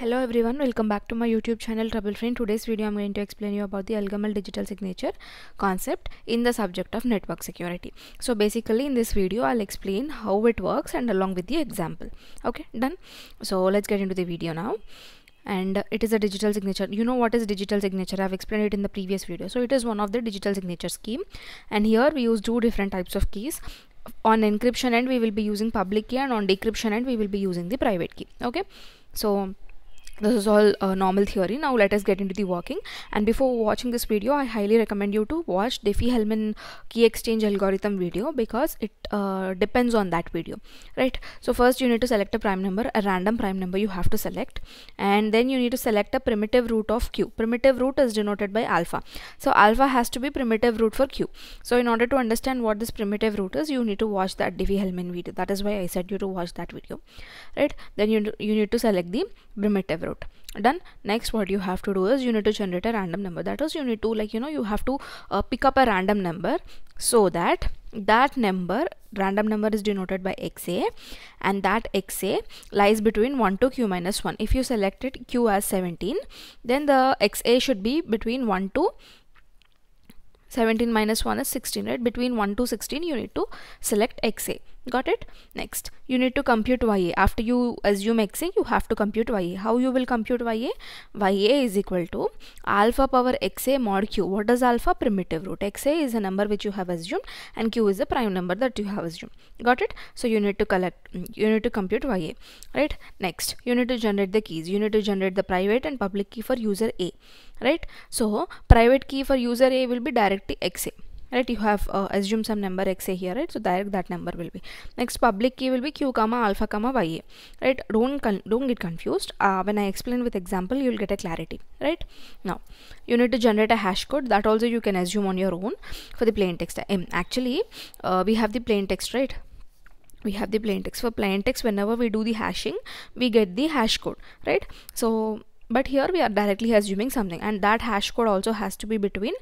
hello everyone welcome back to my youtube channel trouble Friend. today's video i'm going to explain you about the Algamal digital signature concept in the subject of network security so basically in this video i'll explain how it works and along with the example okay done so let's get into the video now and it is a digital signature you know what is digital signature i've explained it in the previous video so it is one of the digital signature scheme and here we use two different types of keys on encryption end we will be using public key and on decryption end we will be using the private key okay so this is all uh, normal theory now let us get into the working and before watching this video i highly recommend you to watch diffie-hellman key exchange algorithm video because it uh, depends on that video right so first you need to select a prime number a random prime number you have to select and then you need to select a primitive root of q primitive root is denoted by alpha so alpha has to be primitive root for q so in order to understand what this primitive root is you need to watch that diffie-hellman video that is why i said you to watch that video right then you, you need to select the primitive root out done next what you have to do is you need to generate a random number that is you need to like you know you have to uh, pick up a random number so that that number random number is denoted by xa and that xa lies between 1 to q minus 1 if you selected q as 17 then the xa should be between 1 to 17 minus 1 is 16 right between 1 to 16 you need to select xa got it next you need to compute ya after you assume xa you have to compute ya how you will compute ya ya is equal to alpha power xa mod q what does alpha primitive root xa is a number which you have assumed and q is a prime number that you have assumed got it so you need to collect you need to compute ya right next you need to generate the keys you need to generate the private and public key for user a right so private key for user a will be directly xa right you have uh, assumed some number xa here right so direct that number will be next public key will be q comma alpha comma ya right don't don't get confused uh, when i explain with example you will get a clarity right now you need to generate a hash code that also you can assume on your own for the plain text um, actually uh, we have the plain text right we have the plain text for plain text whenever we do the hashing we get the hash code right so but here we are directly assuming something and that hash code also has to be between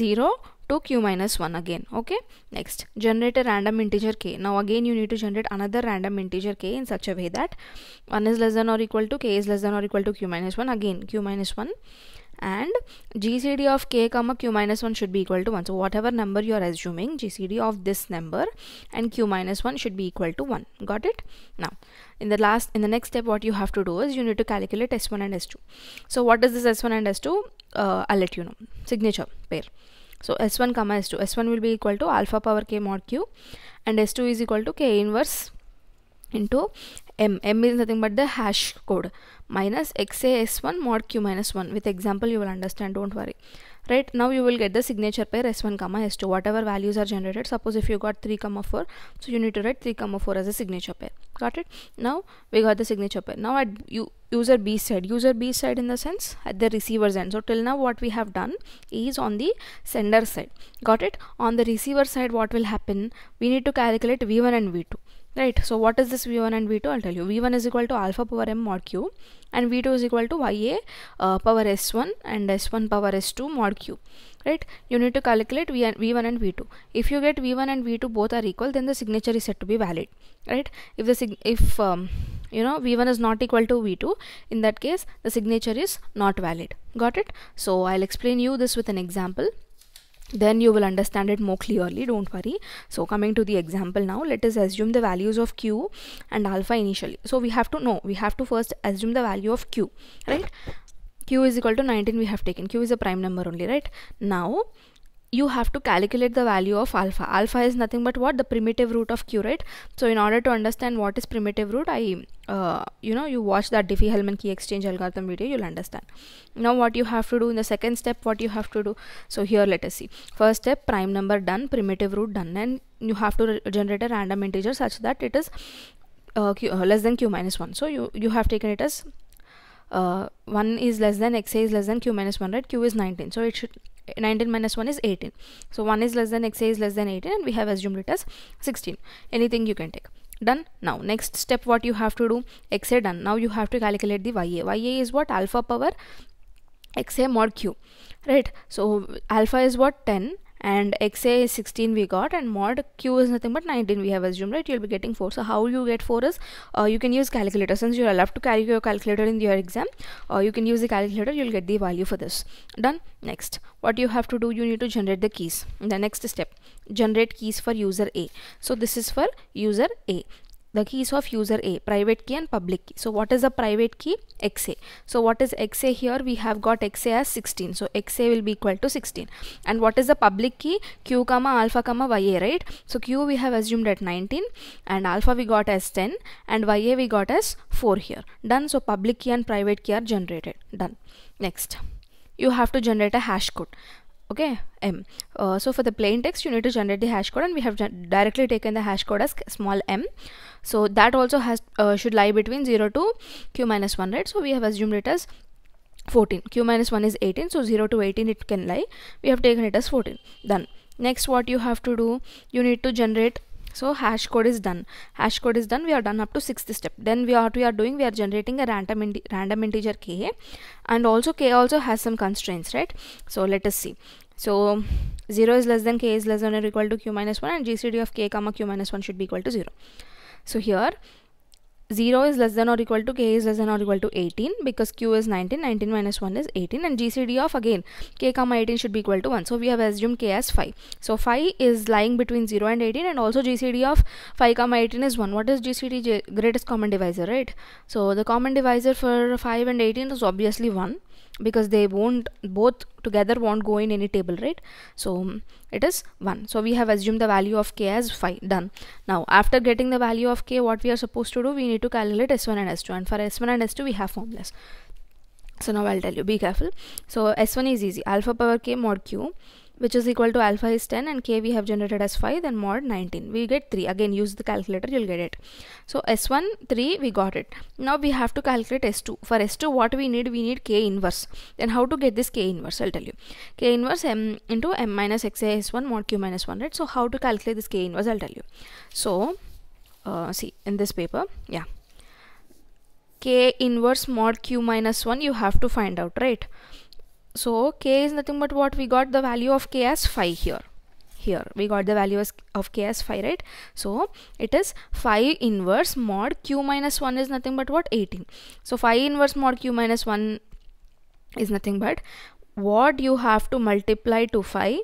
0 to q minus 1 again okay next generate a random integer k now again you need to generate another random integer k in such a way that 1 is less than or equal to k is less than or equal to q minus 1 again q minus 1 and gcd of k comma q minus 1 should be equal to 1 so whatever number you are assuming gcd of this number and q minus 1 should be equal to 1 got it now in the last in the next step what you have to do is you need to calculate s1 and s2 so what is this s1 and s2 uh, i'll let you know signature pair so S1 comma S2. S1 will be equal to alpha power k mod q and S2 is equal to k inverse into m. m is nothing but the hash code minus xa s1 mod q minus 1. With example you will understand don't worry right now you will get the signature pair s1 comma s2 whatever values are generated suppose if you got 3 comma 4 so you need to write 3 comma 4 as a signature pair got it now we got the signature pair now at you user b side user b side in the sense at the receiver's end so till now what we have done is on the sender side got it on the receiver side what will happen we need to calculate v1 and v2 right so what is this v1 and v2 i'll tell you v1 is equal to alpha power m mod q and v2 is equal to ya uh, power s1 and s1 power s2 mod q right you need to calculate v one and v2 if you get v1 and v2 both are equal then the signature is said to be valid right if the if um, you know v1 is not equal to v2 in that case the signature is not valid got it so i'll explain you this with an example then you will understand it more clearly don't worry so coming to the example now let us assume the values of q and alpha initially so we have to know we have to first assume the value of q right q is equal to 19 we have taken q is a prime number only right now you have to calculate the value of alpha. Alpha is nothing but what? The primitive root of Q, right? So in order to understand what is primitive root, I, uh, you know, you watch that Diffie-Hellman key exchange algorithm video, you'll understand. Now what you have to do in the second step, what you have to do. So here let us see. First step, prime number done, primitive root done. And you have to generate a random integer such that it is uh, Q, uh, less than Q minus 1. So you, you have taken it as uh, 1 is less than xa is less than q minus 1 right q is 19 so it should 19 minus 1 is 18 so 1 is less than xa is less than 18 and we have assumed it as 16 anything you can take done now next step what you have to do xa done now you have to calculate the ya ya is what alpha power xa mod q right so alpha is what 10 and xa is 16 we got and mod q is nothing but 19 we have assumed right you'll be getting 4 so how you get 4 is uh, you can use calculator since you're allowed to carry your calculator in your exam uh, you can use the calculator you'll get the value for this done next what you have to do you need to generate the keys the next step generate keys for user a so this is for user a the keys of user A, private key and public key. So what is the private key? XA. So what is XA here? We have got XA as 16. So XA will be equal to 16. And what is the public key? Q comma alpha comma YA, right? So Q we have assumed at 19 and alpha we got as 10 and YA we got as 4 here. Done. So public key and private key are generated. Done. Next. You have to generate a hash code okay m uh, so for the plain text you need to generate the hash code and we have directly taken the hash code as small m so that also has uh, should lie between 0 to q minus 1 right so we have assumed it as 14 q minus 1 is 18 so 0 to 18 it can lie we have taken it as 14 done next what you have to do you need to generate so hash code is done hash code is done we are done up to sixth step then we are what we are doing we are generating a random random integer k and also k also has some constraints right so let us see so 0 is less than k is less than or equal to q minus 1 and gcd of k comma q minus 1 should be equal to 0 so here 0 is less than or equal to k is less than or equal to 18 because q is 19 19 minus 1 is 18 and gcd of again k comma 18 should be equal to 1 so we have assumed k as 5 so 5 is lying between 0 and 18 and also gcd of 5 comma 18 is 1 what is gcd greatest common divisor right so the common divisor for 5 and 18 is obviously 1 because they won't both together won't go in any table right so it is 1 so we have assumed the value of k as 5 done now after getting the value of k what we are supposed to do we need to calculate s1 and s2 and for s1 and s2 we have formulas so now I'll tell you be careful so s1 is easy alpha power k mod q which is equal to alpha is 10 and k we have generated as 5 then mod 19 we get 3 again use the calculator you'll get it so s1 3 we got it now we have to calculate s2 for s2 what we need we need k inverse then how to get this k inverse i'll tell you k inverse m into m minus xa s1 mod q minus 1 right so how to calculate this k inverse i'll tell you so uh, see in this paper yeah k inverse mod q minus 1 you have to find out right so k is nothing but what we got the value of k as phi here here we got the value of k as phi right so it is phi inverse mod q minus 1 is nothing but what 18 so phi inverse mod q minus 1 is nothing but what you have to multiply to phi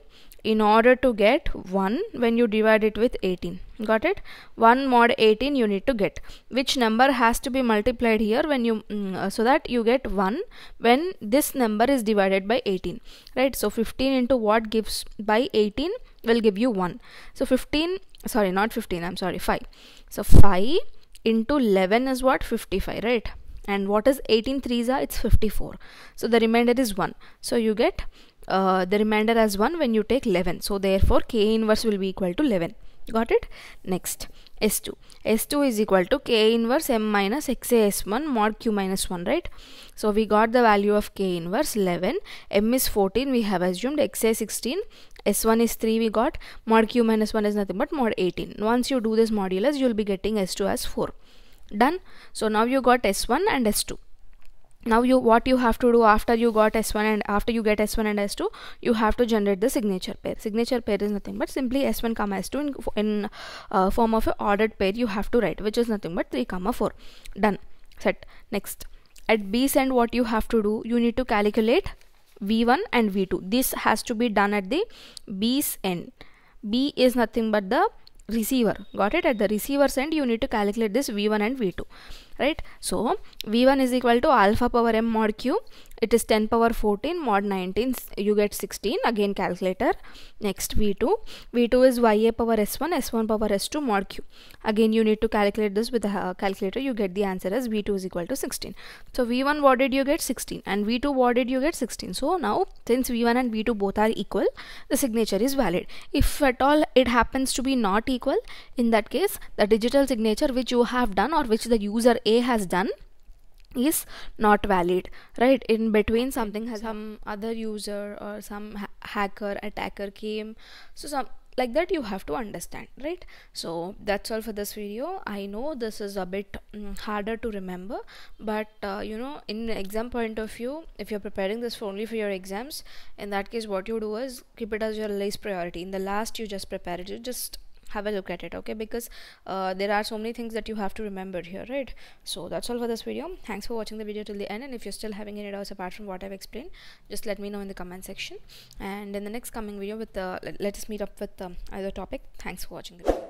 in order to get 1 when you divide it with 18 got it 1 mod 18 you need to get which number has to be multiplied here when you mm, uh, so that you get 1 when this number is divided by 18 right so 15 into what gives by 18 will give you 1 so 15 sorry not 15 i'm sorry 5 so 5 into 11 is what 55 right and what is 18 threes are it's 54 so the remainder is 1 so you get uh, the remainder as 1 when you take 11 so therefore k inverse will be equal to 11 got it next s2 s2 is equal to k inverse m minus x one mod q minus 1 right so we got the value of k inverse 11 m is 14 we have assumed xa 16 s1 is 3 we got mod q minus 1 is nothing but mod 18 once you do this modulus you will be getting s2 as 4 done so now you got s1 and s2 now you what you have to do after you got s1 and after you get s1 and s2 you have to generate the signature pair signature pair is nothing but simply s1 comma s2 in, in uh, form of a ordered pair you have to write which is nothing but 3 comma 4 done set next at B end what you have to do you need to calculate v1 and v2 this has to be done at the b's end b is nothing but the receiver got it at the receiver's end you need to calculate this v1 and v2 right so v1 is equal to alpha power m mod q it is 10 power 14 mod 19 you get 16 again calculator next v2 v2 is ya power s1 s1 power s2 mod q again you need to calculate this with a uh, calculator you get the answer as v2 is equal to 16 so v1 what did you get 16 and v2 what did you get 16 so now since v1 and v2 both are equal the signature is valid if at all it happens to be not equal in that case the digital signature which you have done or which the user a has done is not valid right in between something has some other user or some ha hacker attacker came so some like that you have to understand right so that's all for this video i know this is a bit um, harder to remember but uh, you know in exam point of view if you're preparing this for only for your exams in that case what you do is keep it as your least priority in the last you just prepare it you just have a look at it okay because uh, there are so many things that you have to remember here right so that's all for this video thanks for watching the video till the end and if you're still having any doubts apart from what i've explained just let me know in the comment section and in the next coming video with the uh, let, us meet up with um, other topic thanks for watching the video